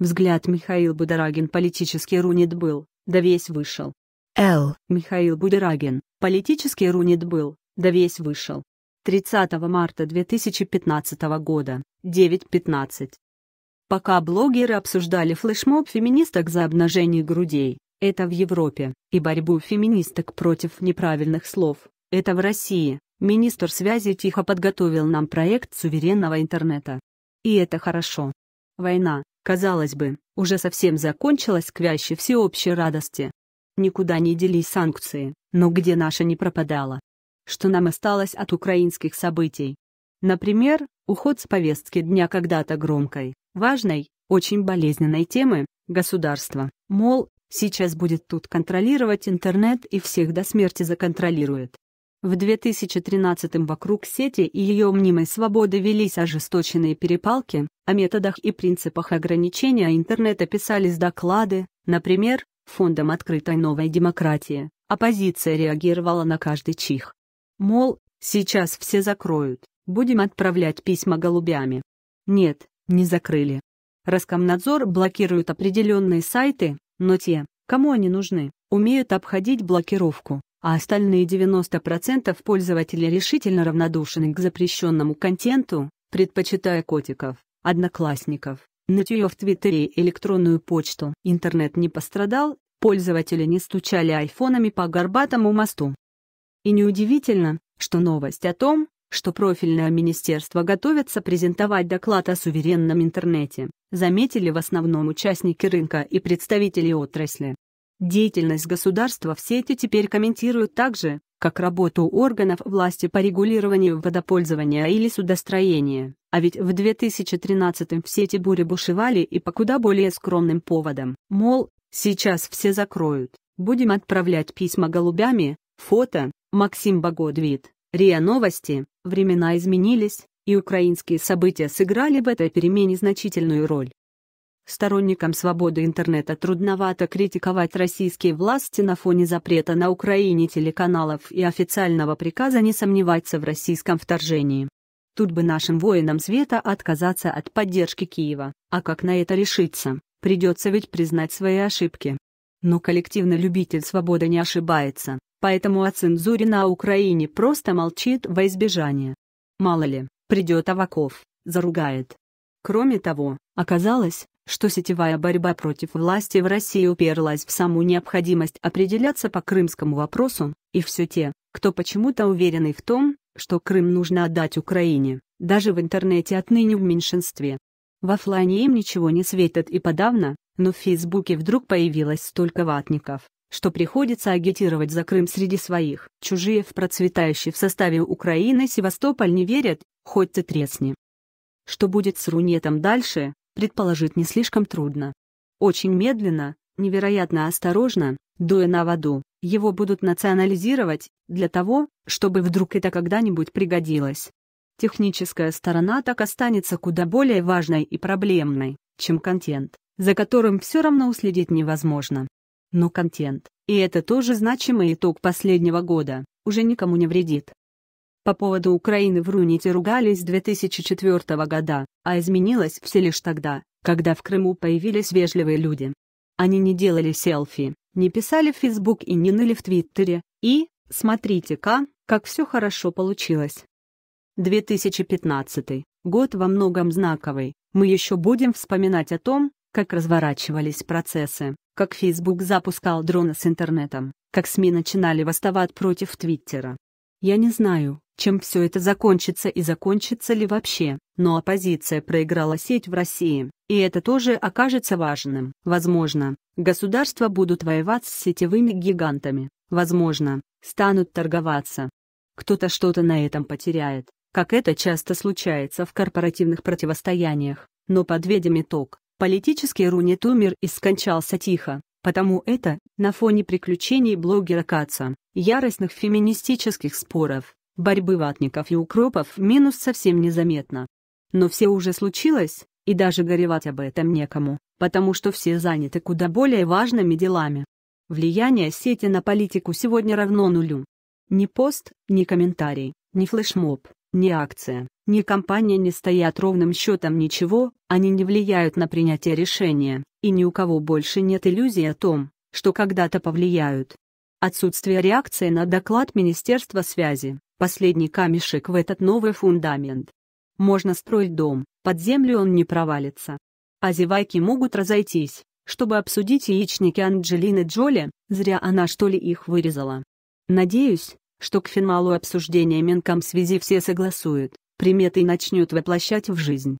Взгляд Михаил Бударагин политически рунит был, да весь вышел. Л. Михаил Бударагин политически рунит был, да весь вышел. 30 марта 2015 года, 9.15. Пока блогеры обсуждали флешмоб феминисток за обнажение грудей, это в Европе, и борьбу феминисток против неправильных слов, это в России, министр связи тихо подготовил нам проект суверенного интернета. И это хорошо. Война, казалось бы, уже совсем закончилась к вящей всеобщей радости. Никуда не делись санкции, но где наша не пропадала? Что нам осталось от украинских событий? Например, уход с повестки дня когда-то громкой, важной, очень болезненной темы государства. Мол, сейчас будет тут контролировать интернет и всех до смерти законтролирует. В 2013-м вокруг сети и ее мнимой свободы велись ожесточенные перепалки, о методах и принципах ограничения интернета писались доклады, например, Фондом открытой новой демократии. Оппозиция реагировала на каждый чих. Мол, сейчас все закроют, будем отправлять письма голубями. Нет, не закрыли. Роскомнадзор блокирует определенные сайты, но те, кому они нужны, умеют обходить блокировку а остальные 90% пользователей решительно равнодушны к запрещенному контенту, предпочитая котиков, одноклассников, нытье в Твиттере и электронную почту. Интернет не пострадал, пользователи не стучали айфонами по горбатому мосту. И неудивительно, что новость о том, что профильное министерство готовится презентовать доклад о суверенном интернете, заметили в основном участники рынка и представители отрасли. Деятельность государства все эти теперь комментируют так же, как работу органов власти по регулированию водопользования или судостроения. А ведь в 2013-м все эти бури бушевали и по куда более скромным поводам. Мол, сейчас все закроют. Будем отправлять письма голубями. Фото. Максим Богодвит. РИА Новости. Времена изменились, и украинские события сыграли в этой перемене значительную роль. Сторонникам свободы интернета трудновато критиковать российские власти на фоне запрета на Украине телеканалов и официального приказа не сомневаться в российском вторжении. Тут бы нашим воинам света отказаться от поддержки Киева, а как на это решиться, придется ведь признать свои ошибки. Но коллективный любитель свободы не ошибается, поэтому о цензуре на Украине просто молчит во избежание. Мало ли, придет Аваков, заругает. Кроме того, оказалось, что сетевая борьба против власти в России уперлась в саму необходимость определяться по крымскому вопросу, и все те, кто почему-то уверены в том, что Крым нужно отдать Украине, даже в интернете отныне в меньшинстве. В офлайне им ничего не светит и подавно, но в Фейсбуке вдруг появилось столько ватников, что приходится агитировать за Крым среди своих. Чужие в процветающий в составе Украины Севастополь не верят, хоть ты тресни. Что будет с Рунетом дальше, предположить не слишком трудно. Очень медленно, невероятно осторожно, дуя на воду, его будут национализировать для того, чтобы вдруг это когда-нибудь пригодилось. Техническая сторона так останется куда более важной и проблемной, чем контент, за которым все равно уследить невозможно. Но контент, и это тоже значимый итог последнего года, уже никому не вредит. По поводу Украины в Руните ругались с 2004 года, а изменилось все лишь тогда, когда в Крыму появились вежливые люди. Они не делали селфи, не писали в Фейсбук и не ныли в Твиттере, и, смотрите-ка, как все хорошо получилось. 2015 год во многом знаковый, мы еще будем вспоминать о том, как разворачивались процессы, как Фейсбук запускал дроны с интернетом, как СМИ начинали восставать против Твиттера. Я не знаю, чем все это закончится и закончится ли вообще. Но оппозиция проиграла сеть в России, и это тоже окажется важным. Возможно, государства будут воевать с сетевыми гигантами. Возможно, станут торговаться. Кто-то что-то на этом потеряет, как это часто случается в корпоративных противостояниях. Но подведем итог. Политический Рунет умер и скончался тихо, потому это, на фоне приключений блогера Каца, яростных феминистических споров, борьбы ватников и укропов минус совсем незаметно. Но все уже случилось, и даже горевать об этом некому, потому что все заняты куда более важными делами. Влияние сети на политику сегодня равно нулю. Ни пост, ни комментарий, ни флешмоб, ни акция, ни компания не стоят ровным счетом ничего, они не влияют на принятие решения, и ни у кого больше нет иллюзии о том, что когда-то повлияют. Отсутствие реакции на доклад Министерства связи, последний камешек в этот новый фундамент. Можно строить дом, под землю он не провалится. А зевайки могут разойтись, чтобы обсудить яичники Анджелины Джоли, зря она что ли их вырезала. Надеюсь, что к финалу обсуждения Минком связи все согласуют, приметы начнут воплощать в жизнь.